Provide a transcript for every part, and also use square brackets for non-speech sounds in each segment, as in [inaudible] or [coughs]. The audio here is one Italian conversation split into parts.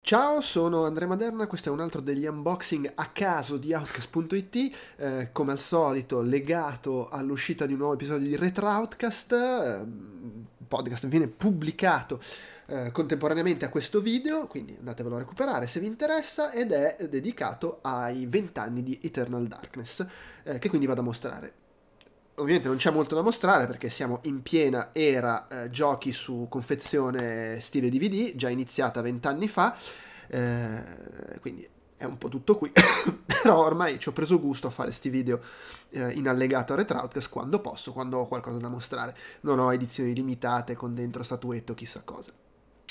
Ciao, sono Andrea Maderna, questo è un altro degli unboxing a caso di Outcast.it, eh, come al solito legato all'uscita di un nuovo episodio di Retro Outcast, eh, podcast viene pubblicato eh, contemporaneamente a questo video, quindi andatevelo a recuperare se vi interessa, ed è dedicato ai 20 anni di Eternal Darkness, eh, che quindi vado a mostrare ovviamente non c'è molto da mostrare perché siamo in piena era eh, giochi su confezione stile DVD, già iniziata vent'anni fa, eh, quindi è un po' tutto qui, [coughs] però ormai ci ho preso gusto a fare questi video eh, in allegato a Retroutcast quando posso, quando ho qualcosa da mostrare, non ho edizioni limitate con dentro statuetto chissà cosa.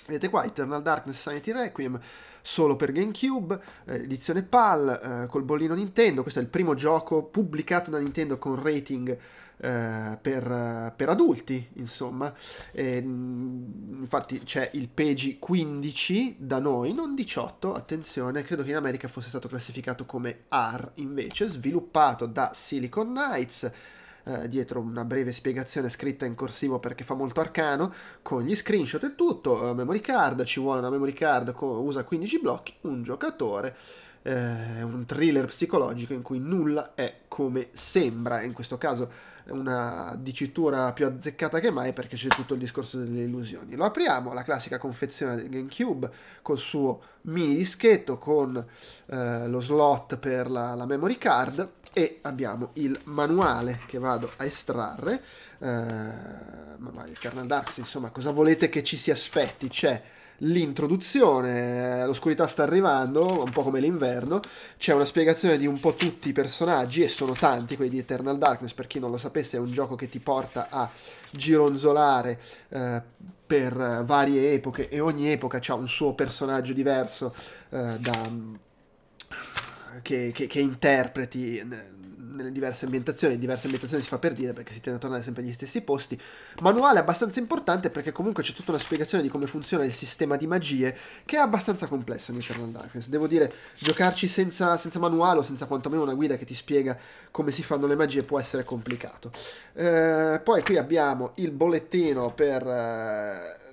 Vedete qua, Eternal Darkness Sanity Requiem, solo per GameCube, eh, edizione PAL, eh, col bollino Nintendo, questo è il primo gioco pubblicato da Nintendo con rating eh, per, per, adulti, insomma. E, mm, infatti c'è il PEGI 15 da noi, non 18, attenzione, credo che in America fosse stato classificato come R invece, sviluppato da Silicon Knights, eh, dietro una breve spiegazione scritta in corsivo perché fa molto arcano, con gli screenshot e tutto, eh, memory card, ci vuole una memory card, co- usa 15 blocchi, un giocatore, eh, un thriller psicologico in cui nulla è come sembra, in questo caso una dicitura più azzeccata che mai perché c'è tutto il discorso delle illusioni. Lo apriamo, la classica confezione del GameCube col suo mini dischetto con eh, lo slot per la, la memory card e abbiamo il manuale che vado a estrarre. Uh, ma vai, Darks, insomma, cosa volete che ci si aspetti? C'è l'introduzione, l'oscurità sta arrivando, un po' come l'inverno, c'è una spiegazione di un po' tutti i personaggi, e sono tanti, quelli di Eternal Darkness, per chi non lo sapesse è un gioco che ti porta a gironzolare eh, per varie epoche, e ogni epoca ha un suo personaggio diverso eh, da che, che, che interpreti nelle diverse ambientazioni, diverse ambientazioni si fa per dire perché si tende a tornare sempre agli stessi posti. Manuale abbastanza importante perché comunque c'è tutta una spiegazione di come funziona il sistema di magie che è abbastanza complesso in Eternal Darkness. Devo dire, giocarci senza, senza manuale o senza quantomeno una guida che ti spiega come si fanno le magie può essere complicato. Eh, poi qui abbiamo il bollettino per... Eh,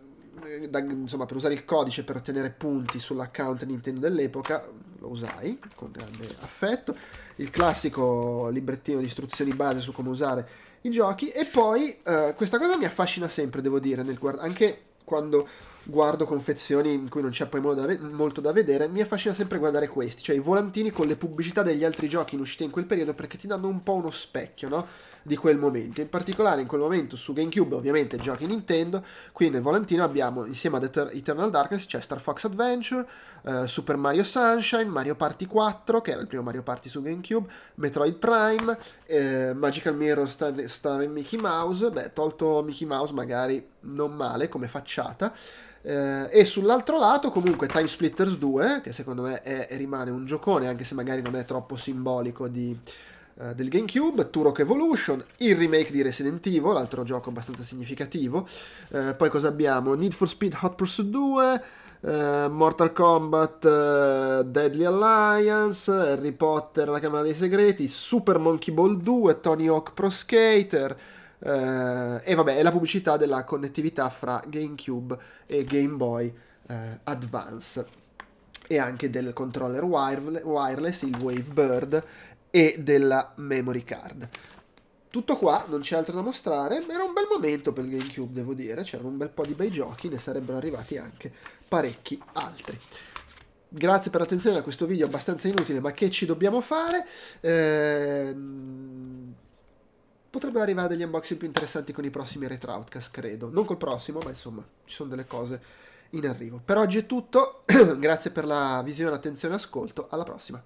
da, insomma, per usare il codice per ottenere punti sull'account Nintendo dell'epoca, lo usai con grande affetto, il classico librettino di istruzioni base su come usare i giochi e poi eh, questa cosa mi affascina sempre, devo dire, guard- anche quando guardo confezioni in cui non c'è poi da ve- molto da vedere, mi affascina sempre guardare questi, cioè i volantini con le pubblicità degli altri giochi in uscita in quel periodo perché ti danno un po' uno specchio, no? di quel momento. In particolare in quel momento su GameCube ovviamente giochi Nintendo, qui nel volantino abbiamo insieme ad Eternal Darkness c'è Star Fox Adventure, eh, Super Mario Sunshine, Mario Party 4 che era il primo Mario Party su GameCube, Metroid Prime, eh, Magical Mirror Star, Star Mickey Mouse, beh tolto Mickey Mouse magari non male come facciata. Eh, e sull'altro lato, comunque, Time Splitters 2, che secondo me è, è rimane un giocone, anche se magari non è troppo simbolico di, eh, del GameCube, Turok Evolution, il remake di Resident Evil, l'altro gioco abbastanza significativo. Uh, poi cosa abbiamo? Need for Speed Hot Pursuit 2, Uh, eh, Mortal Kombat, uh, Deadly Alliance, Harry Potter, La Camera dei Segreti, Super Monkey Ball 2, Tony Hawk Pro Skater. Uh, e vabbè, è la pubblicità della connettività fra GameCube e Game Boy Advance e anche del controller wireless, il Wavebird e della memory card. Tutto qua, non c'è altro da mostrare, era un bel momento per il GameCube devo dire, c'erano un bel po' di bei giochi, ne sarebbero arrivati anche parecchi altri grazie per l'attenzione a questo video abbastanza inutile, ma che ci dobbiamo fare? Eh, potrebbero arrivare degli unboxing più interessanti con i prossimi Retroutcast, credo. Non col prossimo, ma insomma, ci sono delle cose in arrivo. Per oggi è tutto, [clears throat] grazie per la visione, attenzione e ascolto, alla prossima.